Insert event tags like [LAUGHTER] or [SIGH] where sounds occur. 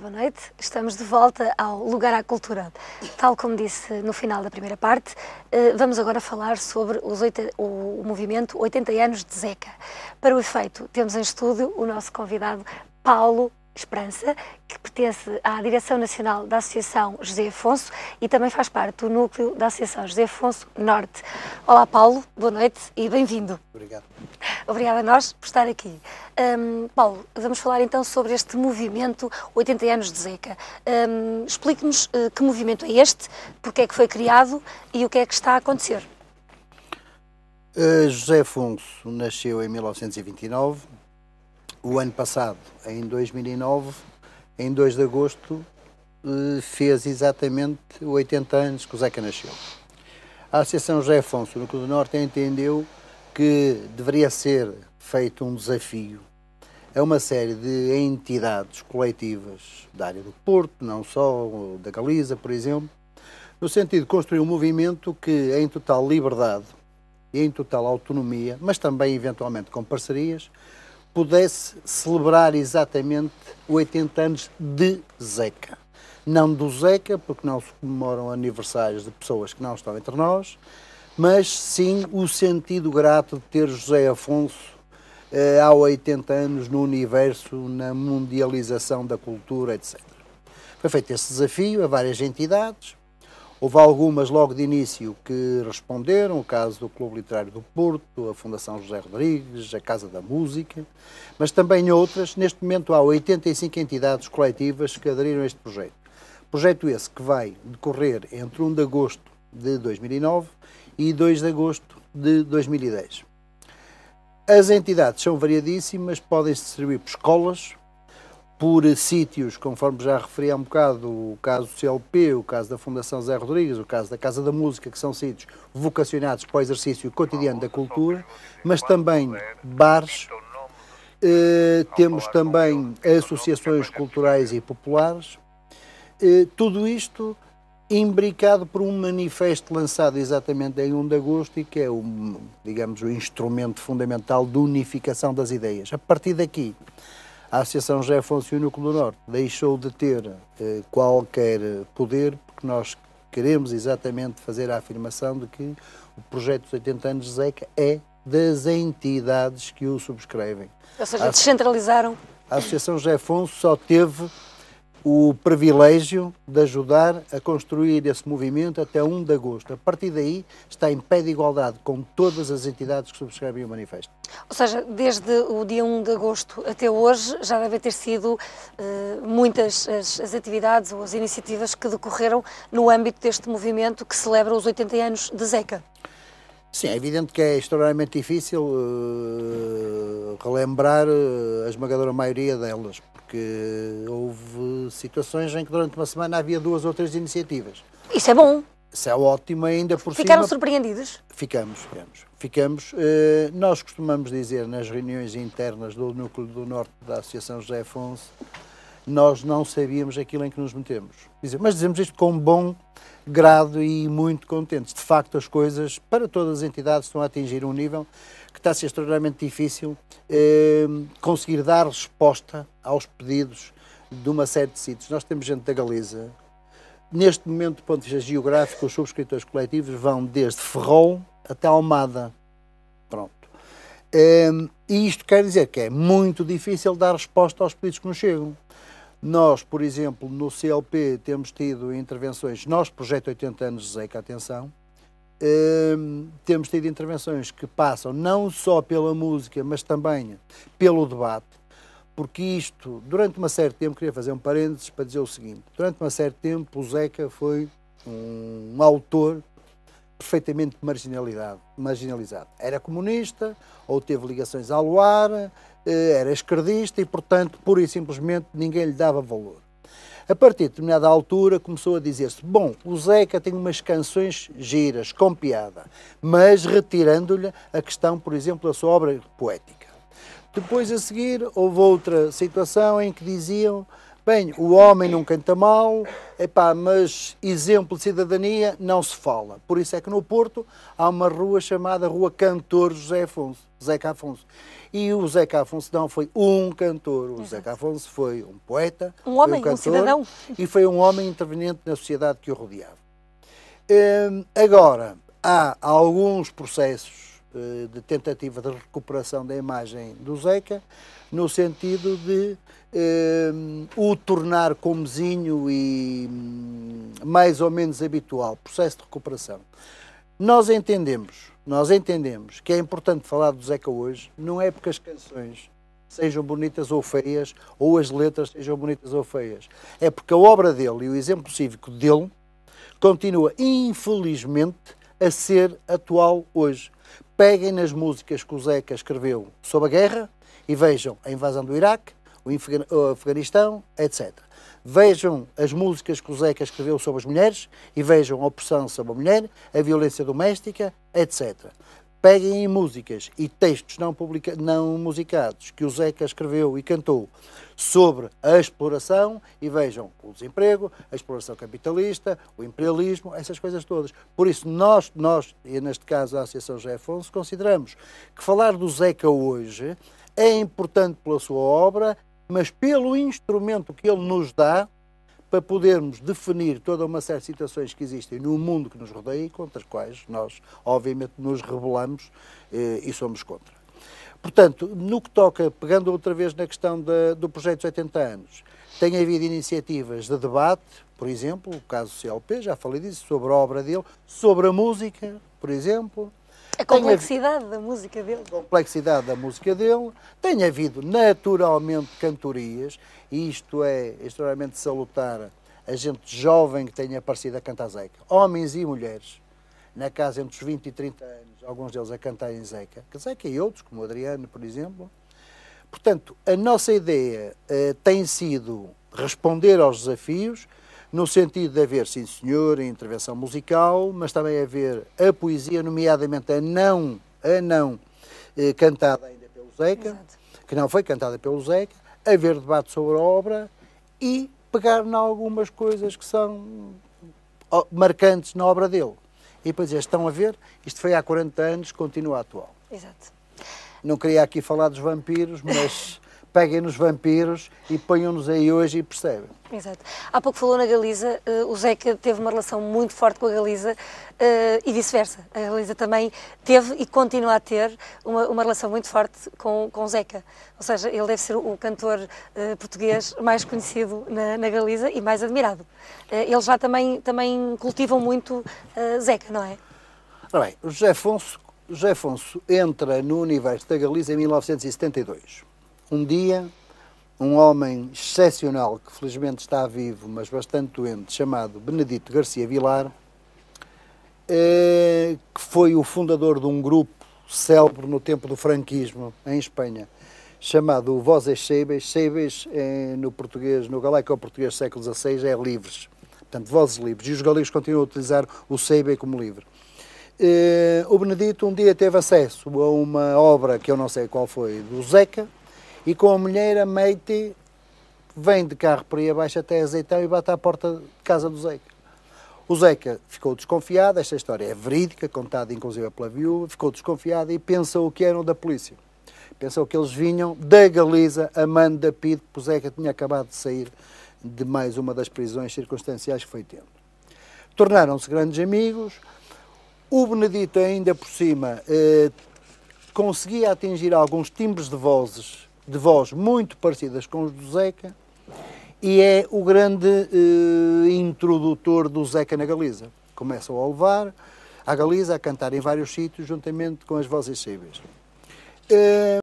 boa noite. Estamos de volta ao Lugar à Cultura. Tal como disse no final da primeira parte, eh, vamos agora falar sobre os 8, o movimento 80 anos de Zeca. Para o efeito, temos em estúdio o nosso convidado Paulo Esperança, que pertence à Direção Nacional da Associação José Afonso e também faz parte do núcleo da Associação José Afonso Norte. Olá, Paulo, boa noite e bem-vindo. Obrigado. Obrigada a nós por estar aqui. Um, Paulo, vamos falar então sobre este movimento 80 anos de Zeca. Um, Explique-nos uh, que movimento é este, porque é que foi criado e o que é que está a acontecer. Uh, José Afonso nasceu em 1929 o ano passado, em 2009, em 2 de agosto, eh, fez exatamente 80 anos que o Zeca nasceu. A Associação José Afonso no do Norte entendeu que deveria ser feito um desafio a uma série de entidades coletivas da área do Porto, não só da Galiza, por exemplo, no sentido de construir um movimento que, em total liberdade e em total autonomia, mas também eventualmente com parcerias, pudesse celebrar exatamente 80 anos de Zeca. Não do Zeca, porque não se comemoram aniversários de pessoas que não estão entre nós, mas sim o sentido grato de ter José Afonso eh, há 80 anos no universo, na mundialização da cultura, etc. Foi feito esse desafio a várias entidades, Houve algumas logo de início que responderam, o caso do Clube Literário do Porto, a Fundação José Rodrigues, a Casa da Música, mas também outras. Neste momento há 85 entidades coletivas que aderiram a este projeto. Projeto esse que vai decorrer entre 1 de agosto de 2009 e 2 de agosto de 2010. As entidades são variadíssimas, podem se servir por escolas, por sítios, conforme já referi há um bocado, o caso do CLP, o caso da Fundação Zé Rodrigues, o caso da Casa da Música, que são sítios vocacionados para o exercício cotidiano da cultura, mas também bares, eh, temos também associações culturais e populares, eh, tudo isto imbricado por um manifesto lançado exatamente em 1 de agosto e que é, digamos, o instrumento fundamental de unificação das ideias. A partir daqui, a Associação já funciona como do Norte. Deixou de ter eh, qualquer poder, porque nós queremos exatamente fazer a afirmação de que o projeto dos 80 anos de ZECA é das entidades que o subscrevem. Ou seja, a, descentralizaram. A Associação José Afonso só teve o privilégio de ajudar a construir esse movimento até 1 de agosto. A partir daí está em pé de igualdade com todas as entidades que subscrevem o manifesto. Ou seja, desde o dia 1 de agosto até hoje já deve ter sido uh, muitas as, as, atividades ou as iniciativas que decorreram no âmbito deste movimento que celebra os 80 anos de Zeca. Sim, é evidente que é extraordinariamente difícil uh, relembrar eh, a esmagadora maioria delas, porque houve situações em que durante uma semana havia duas ou três iniciativas. Isso é bom. Isso é ótimo ainda por Ficaram cima. Ficaram surpreendidos? Ficamos, ficamos. Ficamos. Uh, nós costumamos dizer nas reuniões internas do Núcleo do Norte da Associação José Afonso, nós não sabíamos aquilo em que nos metemos. Mas dizemos isto com bom grado e muito contentes. De facto, as coisas para todas as entidades estão a atingir um nível que está a ser extraordinariamente difícil eh, conseguir dar resposta aos pedidos de uma série de sítios. Nós temos gente da Galiza. Neste momento, do ponto de vista geográfico, os subscritores coletivos vão desde Ferrol até Almada. Pronto. Ehm, e isto quer dizer que é muito difícil dar resposta aos pedidos que nos chegam. Nós, por exemplo, no CLP temos tido intervenções, nós, Projeto 80 anos de Zeca, atenção, hum, temos tido intervenções que passam não só pela música, mas também pelo debate, porque isto, durante uma certa tempo, queria fazer um parênteses para dizer o seguinte, durante uma certa tempo o Zeca foi um autor perfeitamente marginalizado. Era comunista, ou teve ligações à Luar, eh, era esquerdista e, portanto, pura e simplesmente ninguém lhe dava valor. A partir de determinada altura começou a dizer-se: bom, o Zeca tem umas canções giras, com piada, mas retirando-lhe a questão, por exemplo, da sua obra poética. Depois a seguir houve outra situação em que diziam: bem, o homem não canta mal, epá, mas exemplo de cidadania não se fala. Por isso é que no Porto há uma rua chamada Rua Cantor José Afonso, Zeca Afonso. E o Zeca Afonso não foi um cantor, o Exato. Zeca Afonso foi um poeta, um homem, um, cantor, um cidadão. E foi um homem interveniente na sociedade que o rodeava. Hum, agora, há alguns processos uh, de tentativa de recuperação da imagem do Zeca, no sentido de um, o tornar comezinho e um, mais ou menos habitual, processo de recuperação. Nós entendemos, nós entendemos que é importante falar do Zeca hoje, não é porque as canções sejam bonitas ou feias, ou as letras sejam bonitas ou feias. É porque a obra dele e o exemplo cívico dele continua, infelizmente, a ser atual hoje. Peguem nas músicas que o Zeca escreveu sobre a guerra e vejam a invasão do Iraque, o Afeganistão, etc. Vejam as músicas que o Zeca escreveu sobre as mulheres e vejam a opressão sobre a mulher, a violência doméstica, etc. Peguem em músicas e textos não, publica não musicados que o Zeca escreveu e cantou sobre a exploração e vejam o desemprego, a exploração capitalista, o imperialismo, essas coisas todas. Por isso, nós, nós e neste caso a Associação José Afonso, consideramos que falar do Zeca hoje é importante pela sua obra, mas pelo instrumento que ele nos dá para podermos definir toda uma série de situações que existem no mundo que nos rodeia e contra as quais nós, obviamente, nos rebelamos eh, e somos contra. Portanto, no que toca, pegando outra vez na questão da, do projeto dos 80 anos, tem havido iniciativas de debate, por exemplo, o caso do CLP, já falei disso, sobre a obra dele, sobre a música, por exemplo, é a complexidade da música dele. A complexidade da música dele. Tem havido naturalmente cantorias, e isto é extremamente salutar a gente jovem que tenha aparecido a cantar Zeca. Homens e mulheres, na casa entre os 20 e 30 anos, alguns deles a cantarem Zeca. Que Zeca e outros, como o Adriano, por exemplo. Portanto, a nossa ideia eh, tem sido responder aos desafios, no sentido de haver, sim senhor, intervenção musical, mas também haver a poesia, nomeadamente a não, a não eh, cantada ainda pelo Zeca, Exato. que não foi cantada pelo Zeca, haver debate sobre a obra e pegar em algumas coisas que são marcantes na obra dele. E depois estão a ver, isto foi há 40 anos, continua atual. Exato. Não queria aqui falar dos vampiros, mas [LAUGHS] peguem nos vampiros e ponham-nos aí hoje e percebem. Exato. Há pouco falou na Galiza, eh, o Zeca teve uma relação muito forte com a Galiza eh, e vice-versa. A Galiza também teve e continua a ter uma, uma relação muito forte com, com o Zeca. Ou seja, ele deve ser o cantor eh, português mais conhecido na, na Galiza e mais admirado. eles já também, também cultivam muito Zeca, não é? Ora bem, o José Afonso, José Afonso entra no universo da Galiza em 1972. Um dia, um homem excepcional que felizmente está vivo, mas bastante doente, chamado Benedito Garcia Vilar, eh, que foi o fundador de um grupo célebre no tempo do franquismo em Espanha, chamado Vozes Seibes. Seibes, eh, no português, no galaico-português século XVI, é livres. Portanto, vozes livres. E os galegos continuam a utilizar o Seibe como livre. Eh, o Benedito um dia teve acesso a uma obra que eu não sei qual foi, do Zeca, e com a mulher, a Meite vem de carro por aí abaixo até Azeitão e bate à porta de casa do Zeca. O Zeca ficou desconfiado, esta história é verídica, contada inclusive pela viúva, ficou desconfiado e pensou que eram da polícia. Pensou que eles vinham da Galiza, a mando da PID, porque o Zeca tinha acabado de sair de mais uma das prisões circunstanciais que foi tendo. Tornaram-se grandes amigos. O Benedito, ainda por cima, eh, conseguia atingir alguns timbres de vozes de voz muito parecidas com os do Zeca e é o grande eh, introdutor do Zeca na Galiza. Começa a levar a Galiza a cantar em vários sítios juntamente com as vozes cíveis. Eh,